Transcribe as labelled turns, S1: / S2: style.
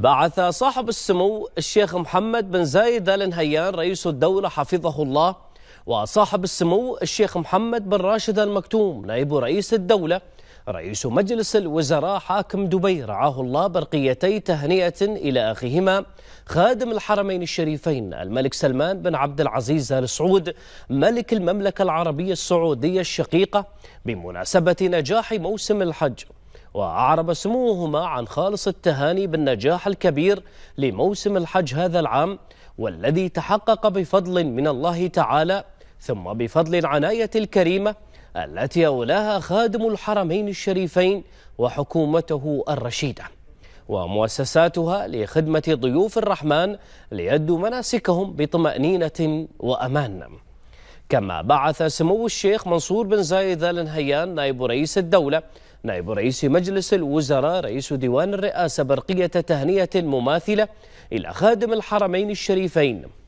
S1: بعث صاحب السمو الشيخ محمد بن زايد ال نهيان رئيس الدولة حفظه الله وصاحب السمو الشيخ محمد بن راشد المكتوم نائب رئيس الدولة رئيس مجلس الوزراء حاكم دبي رعاه الله برقيتي تهنئة إلى أخيهما خادم الحرمين الشريفين الملك سلمان بن عبد العزيز آل سعود ملك المملكة العربية السعودية الشقيقة بمناسبة نجاح موسم الحج وأعرب سموهما عن خالص التهاني بالنجاح الكبير لموسم الحج هذا العام والذي تحقق بفضل من الله تعالى ثم بفضل العناية الكريمة التي أولاها خادم الحرمين الشريفين وحكومته الرشيدة ومؤسساتها لخدمة ضيوف الرحمن ليدوا مناسكهم بطمأنينة وأمان كما بعث سمو الشيخ منصور بن زايد آل نهيان نائب رئيس الدولة نائب رئيس مجلس الوزراء رئيس ديوان الرئاسة برقية تهنئة مماثلة إلى خادم الحرمين الشريفين